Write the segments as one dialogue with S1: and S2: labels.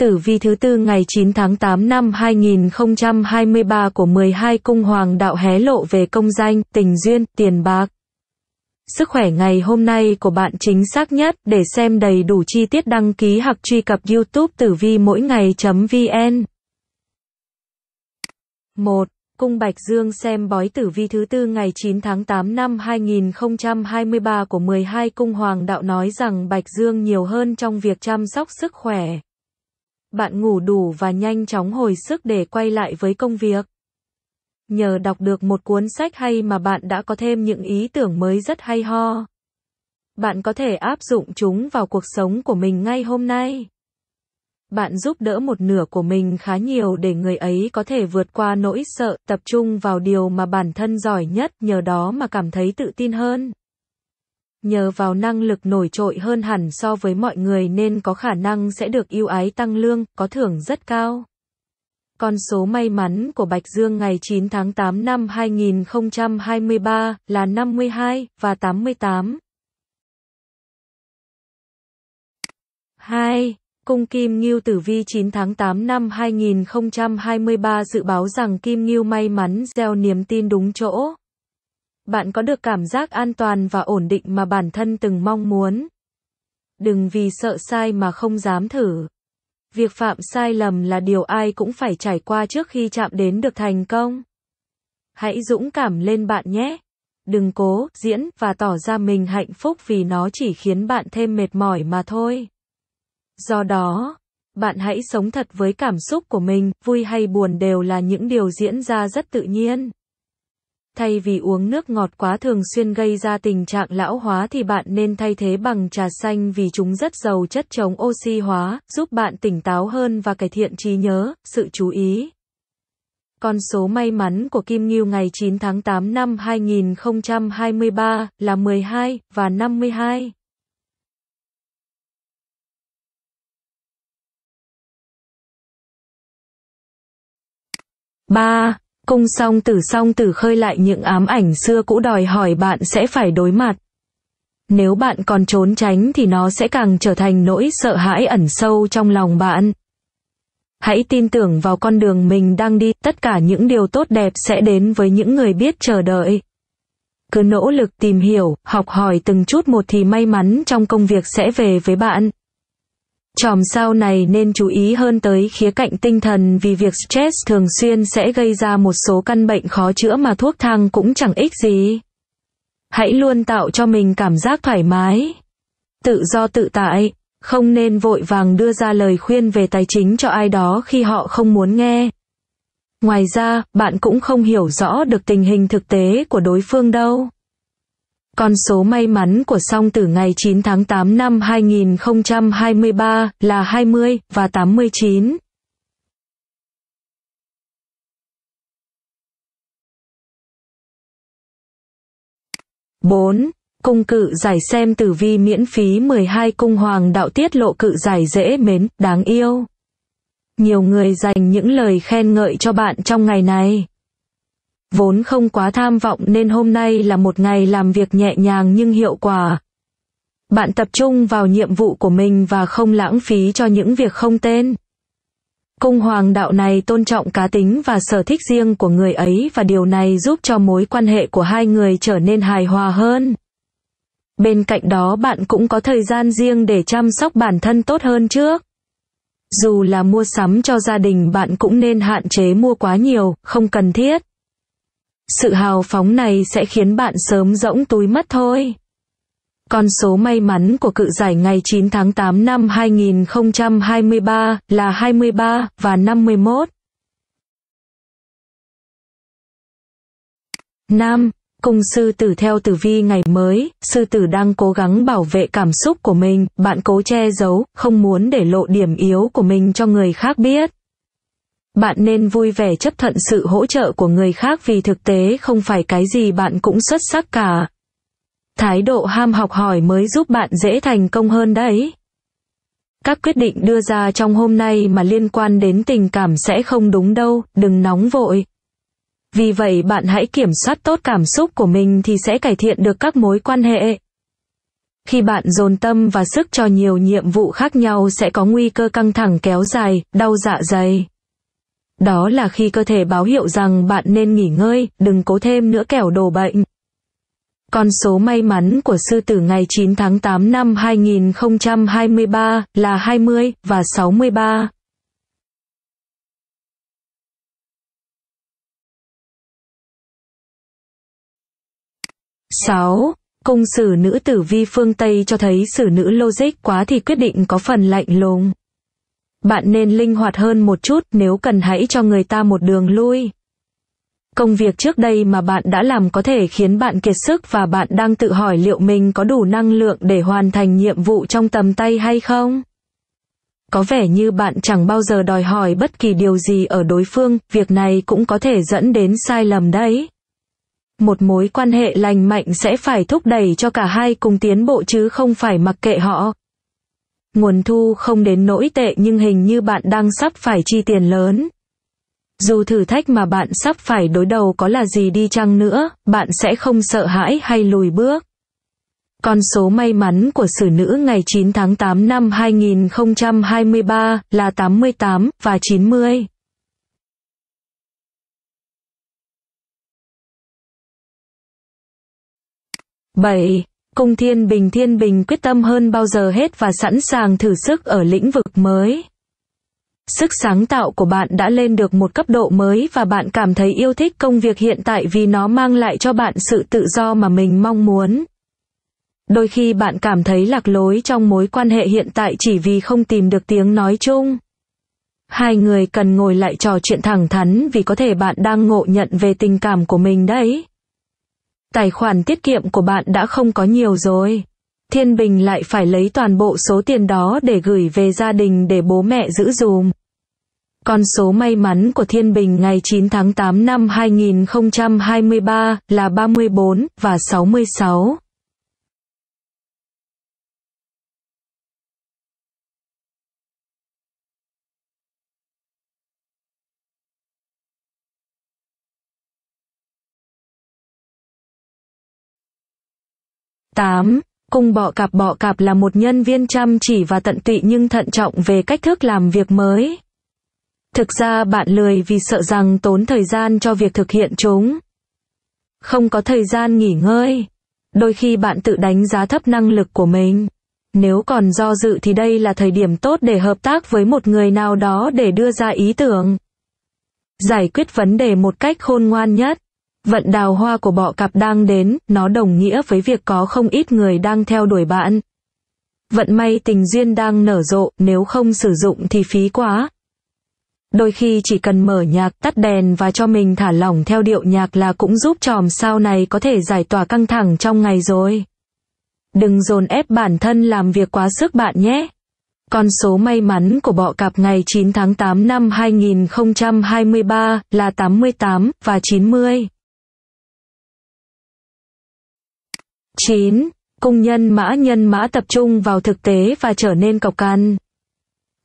S1: Tử vi thứ tư ngày 9 tháng 8 năm 2023 của 12 cung hoàng đạo hé lộ về công danh, tình duyên, tiền bạc. Sức khỏe ngày hôm nay của bạn chính xác nhất để xem đầy đủ chi tiết đăng ký hoặc truy cập youtube tử vi mỗi ngày.vn 1. Cung Bạch Dương xem bói tử vi thứ tư ngày 9 tháng 8 năm 2023 của 12 cung hoàng đạo nói rằng Bạch Dương nhiều hơn trong việc chăm sóc sức khỏe bạn ngủ đủ và nhanh chóng hồi sức để quay lại với công việc. Nhờ đọc được một cuốn sách hay mà bạn đã có thêm những ý tưởng mới rất hay ho. Bạn có thể áp dụng chúng vào cuộc sống của mình ngay hôm nay. Bạn giúp đỡ một nửa của mình khá nhiều để người ấy có thể vượt qua nỗi sợ, tập trung vào điều mà bản thân giỏi nhất, nhờ đó mà cảm thấy tự tin hơn nhờ vào năng lực nổi trội hơn hẳn so với mọi người nên có khả năng sẽ được ưu ái tăng lương, có thưởng rất cao. Con số may mắn của Bạch Dương ngày 9 tháng 8 năm 2023 là 52 và 88. 2. Cung Kim Ngưu Tử Vi 9 tháng 8 năm 2023 dự báo rằng Kim Ngưu may mắn gieo niềm tin đúng chỗ bạn có được cảm giác an toàn và ổn định mà bản thân từng mong muốn. Đừng vì sợ sai mà không dám thử. Việc phạm sai lầm là điều ai cũng phải trải qua trước khi chạm đến được thành công. Hãy dũng cảm lên bạn nhé. Đừng cố diễn và tỏ ra mình hạnh phúc vì nó chỉ khiến bạn thêm mệt mỏi mà thôi. Do đó, bạn hãy sống thật với cảm xúc của mình, vui hay buồn đều là những điều diễn ra rất tự nhiên. Thay vì uống nước ngọt quá thường xuyên gây ra tình trạng lão hóa thì bạn nên thay thế bằng trà xanh vì chúng rất giàu chất chống oxy hóa, giúp bạn tỉnh táo hơn và cải thiện trí nhớ, sự chú ý. Con số may mắn của Kim Ngưu ngày 9 tháng 8 năm 2023 là 12 và 52. ba Cung song tử song tử khơi lại những ám ảnh xưa cũ đòi hỏi bạn sẽ phải đối mặt. Nếu bạn còn trốn tránh thì nó sẽ càng trở thành nỗi sợ hãi ẩn sâu trong lòng bạn. Hãy tin tưởng vào con đường mình đang đi, tất cả những điều tốt đẹp sẽ đến với những người biết chờ đợi. Cứ nỗ lực tìm hiểu, học hỏi từng chút một thì may mắn trong công việc sẽ về với bạn. Chòm sao này nên chú ý hơn tới khía cạnh tinh thần vì việc stress thường xuyên sẽ gây ra một số căn bệnh khó chữa mà thuốc thang cũng chẳng ích gì. Hãy luôn tạo cho mình cảm giác thoải mái, tự do tự tại, không nên vội vàng đưa ra lời khuyên về tài chính cho ai đó khi họ không muốn nghe. Ngoài ra, bạn cũng không hiểu rõ được tình hình thực tế của đối phương đâu. Con số may mắn của song tử ngày 9 tháng 8 năm 2023 là 20 và 89. bốn Cung cự giải xem tử vi miễn phí 12 cung hoàng đạo tiết lộ cự giải dễ mến, đáng yêu. Nhiều người dành những lời khen ngợi cho bạn trong ngày này vốn không quá tham vọng nên hôm nay là một ngày làm việc nhẹ nhàng nhưng hiệu quả. Bạn tập trung vào nhiệm vụ của mình và không lãng phí cho những việc không tên. Cung hoàng đạo này tôn trọng cá tính và sở thích riêng của người ấy và điều này giúp cho mối quan hệ của hai người trở nên hài hòa hơn. Bên cạnh đó bạn cũng có thời gian riêng để chăm sóc bản thân tốt hơn trước. Dù là mua sắm cho gia đình bạn cũng nên hạn chế mua quá nhiều, không cần thiết. Sự hào phóng này sẽ khiến bạn sớm rỗng túi mất thôi. Con số may mắn của cự giải ngày 9 tháng 8 năm 2023 là 23 và 51. 5. Cùng sư tử theo tử vi ngày mới, sư tử đang cố gắng bảo vệ cảm xúc của mình, bạn cố che giấu, không muốn để lộ điểm yếu của mình cho người khác biết. Bạn nên vui vẻ chấp thuận sự hỗ trợ của người khác vì thực tế không phải cái gì bạn cũng xuất sắc cả. Thái độ ham học hỏi mới giúp bạn dễ thành công hơn đấy. Các quyết định đưa ra trong hôm nay mà liên quan đến tình cảm sẽ không đúng đâu, đừng nóng vội. Vì vậy bạn hãy kiểm soát tốt cảm xúc của mình thì sẽ cải thiện được các mối quan hệ. Khi bạn dồn tâm và sức cho nhiều nhiệm vụ khác nhau sẽ có nguy cơ căng thẳng kéo dài, đau dạ dày. Đó là khi cơ thể báo hiệu rằng bạn nên nghỉ ngơi, đừng cố thêm nữa kẻo đổ bệnh. Con số may mắn của sư tử ngày 9 tháng 8 năm 2023 là 20 và 63. sáu Cung sử nữ tử vi phương Tây cho thấy sử nữ logic quá thì quyết định có phần lạnh lùng. Bạn nên linh hoạt hơn một chút nếu cần hãy cho người ta một đường lui. Công việc trước đây mà bạn đã làm có thể khiến bạn kiệt sức và bạn đang tự hỏi liệu mình có đủ năng lượng để hoàn thành nhiệm vụ trong tầm tay hay không? Có vẻ như bạn chẳng bao giờ đòi hỏi bất kỳ điều gì ở đối phương, việc này cũng có thể dẫn đến sai lầm đấy. Một mối quan hệ lành mạnh sẽ phải thúc đẩy cho cả hai cùng tiến bộ chứ không phải mặc kệ họ nguồn thu không đến nỗi tệ nhưng hình như bạn đang sắp phải chi tiền lớn. Dù thử thách mà bạn sắp phải đối đầu có là gì đi chăng nữa, bạn sẽ không sợ hãi hay lùi bước. Con số may mắn của xử nữ ngày 9 tháng 8 năm 2023 là 88 và 90. Bảy Cung Thiên Bình Thiên Bình quyết tâm hơn bao giờ hết và sẵn sàng thử sức ở lĩnh vực mới. Sức sáng tạo của bạn đã lên được một cấp độ mới và bạn cảm thấy yêu thích công việc hiện tại vì nó mang lại cho bạn sự tự do mà mình mong muốn. Đôi khi bạn cảm thấy lạc lối trong mối quan hệ hiện tại chỉ vì không tìm được tiếng nói chung. Hai người cần ngồi lại trò chuyện thẳng thắn vì có thể bạn đang ngộ nhận về tình cảm của mình đấy tài khoản tiết kiệm của bạn đã không có nhiều rồi. Thiên Bình lại phải lấy toàn bộ số tiền đó để gửi về gia đình để bố mẹ giữ dùm. Con số may mắn của Thiên Bình ngày 9 tháng 8 năm 2023 là 34 và 66. 8. Cung bọ cạp bọ cạp là một nhân viên chăm chỉ và tận tụy nhưng thận trọng về cách thức làm việc mới. Thực ra bạn lười vì sợ rằng tốn thời gian cho việc thực hiện chúng. Không có thời gian nghỉ ngơi. Đôi khi bạn tự đánh giá thấp năng lực của mình. Nếu còn do dự thì đây là thời điểm tốt để hợp tác với một người nào đó để đưa ra ý tưởng. Giải quyết vấn đề một cách khôn ngoan nhất. Vận đào hoa của bọ cạp đang đến, nó đồng nghĩa với việc có không ít người đang theo đuổi bạn. Vận may tình duyên đang nở rộ, nếu không sử dụng thì phí quá. Đôi khi chỉ cần mở nhạc, tắt đèn và cho mình thả lỏng theo điệu nhạc là cũng giúp chòm sao này có thể giải tỏa căng thẳng trong ngày rồi. Đừng dồn ép bản thân làm việc quá sức bạn nhé. Con số may mắn của bọ cạp ngày 9 tháng 8 năm 2023 là 88 và 90. 9. Cung nhân mã nhân mã tập trung vào thực tế và trở nên cọc cằn.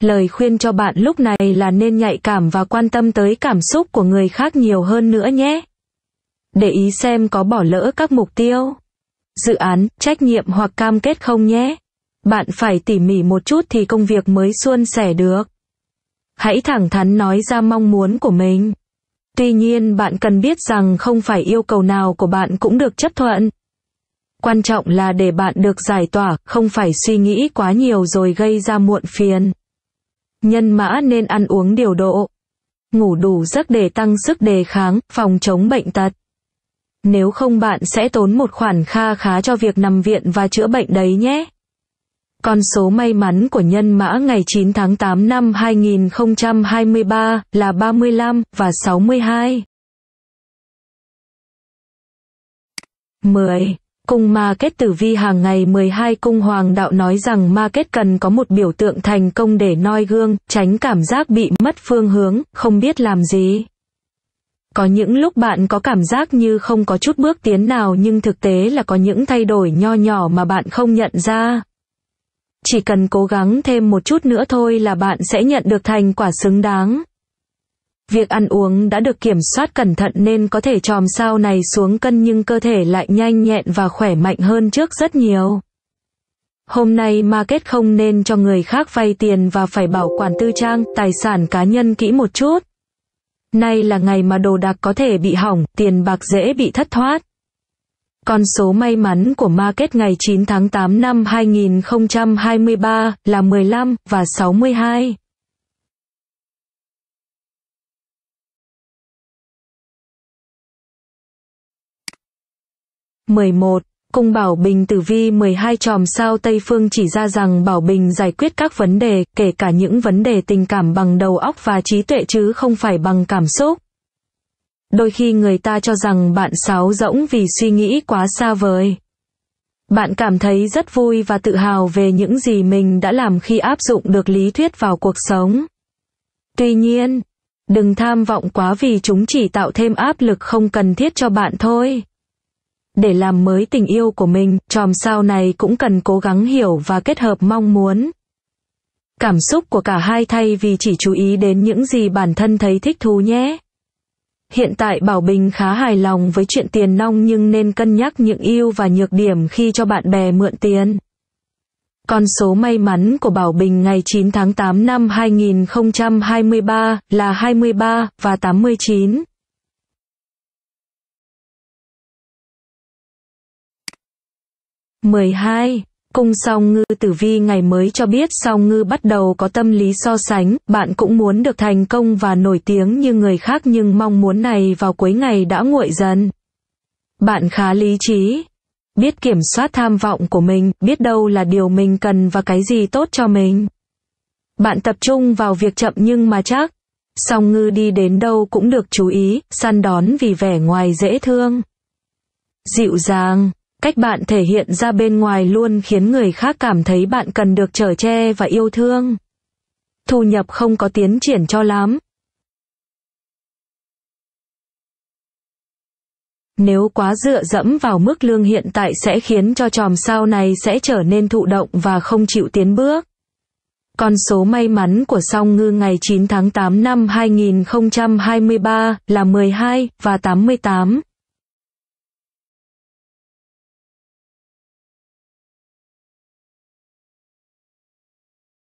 S1: Lời khuyên cho bạn lúc này là nên nhạy cảm và quan tâm tới cảm xúc của người khác nhiều hơn nữa nhé. Để ý xem có bỏ lỡ các mục tiêu, dự án, trách nhiệm hoặc cam kết không nhé. Bạn phải tỉ mỉ một chút thì công việc mới suôn sẻ được. Hãy thẳng thắn nói ra mong muốn của mình. Tuy nhiên bạn cần biết rằng không phải yêu cầu nào của bạn cũng được chấp thuận quan trọng là để bạn được giải tỏa, không phải suy nghĩ quá nhiều rồi gây ra muộn phiền. Nhân mã nên ăn uống điều độ. Ngủ đủ giấc để tăng sức đề kháng, phòng chống bệnh tật. Nếu không bạn sẽ tốn một khoản kha khá cho việc nằm viện và chữa bệnh đấy nhé. Con số may mắn của nhân mã ngày 9 tháng 8 năm 2023 là 35 và 62. 10. Cung Ma Kết Tử Vi hàng ngày 12 cung hoàng đạo nói rằng Ma Kết cần có một biểu tượng thành công để noi gương, tránh cảm giác bị mất phương hướng, không biết làm gì. Có những lúc bạn có cảm giác như không có chút bước tiến nào nhưng thực tế là có những thay đổi nho nhỏ mà bạn không nhận ra. Chỉ cần cố gắng thêm một chút nữa thôi là bạn sẽ nhận được thành quả xứng đáng. Việc ăn uống đã được kiểm soát cẩn thận nên có thể chòm sao này xuống cân nhưng cơ thể lại nhanh nhẹn và khỏe mạnh hơn trước rất nhiều. Hôm nay market không nên cho người khác vay tiền và phải bảo quản tư trang, tài sản cá nhân kỹ một chút. Nay là ngày mà đồ đạc có thể bị hỏng, tiền bạc dễ bị thất thoát. Con số may mắn của market ngày 9 tháng 8 năm 2023 là 15 và 62. 11. Cung Bảo Bình Tử Vi 12 chòm sao Tây Phương chỉ ra rằng Bảo Bình giải quyết các vấn đề, kể cả những vấn đề tình cảm bằng đầu óc và trí tuệ chứ không phải bằng cảm xúc. Đôi khi người ta cho rằng bạn sáo rỗng vì suy nghĩ quá xa vời. Bạn cảm thấy rất vui và tự hào về những gì mình đã làm khi áp dụng được lý thuyết vào cuộc sống. Tuy nhiên, đừng tham vọng quá vì chúng chỉ tạo thêm áp lực không cần thiết cho bạn thôi để làm mới tình yêu của mình, chòm sao này cũng cần cố gắng hiểu và kết hợp mong muốn. Cảm xúc của cả hai thay vì chỉ chú ý đến những gì bản thân thấy thích thú nhé. Hiện tại Bảo Bình khá hài lòng với chuyện tiền nong nhưng nên cân nhắc những ưu và nhược điểm khi cho bạn bè mượn tiền. Con số may mắn của Bảo Bình ngày 9 tháng 8 năm 2023 là 23 và 89. 12. Cung song ngư tử vi ngày mới cho biết song ngư bắt đầu có tâm lý so sánh, bạn cũng muốn được thành công và nổi tiếng như người khác nhưng mong muốn này vào cuối ngày đã nguội dần. Bạn khá lý trí, biết kiểm soát tham vọng của mình, biết đâu là điều mình cần và cái gì tốt cho mình. Bạn tập trung vào việc chậm nhưng mà chắc. Song ngư đi đến đâu cũng được chú ý, săn đón vì vẻ ngoài dễ thương. Dịu dàng, Cách bạn thể hiện ra bên ngoài luôn khiến người khác cảm thấy bạn cần được trở che và yêu thương. Thu nhập không có tiến triển cho lắm. Nếu quá dựa dẫm vào mức lương hiện tại sẽ khiến cho tròm sao này sẽ trở nên thụ động và không chịu tiến bước. Con số may mắn của song ngư ngày 9 tháng 8 năm 2023 là 12 và 88.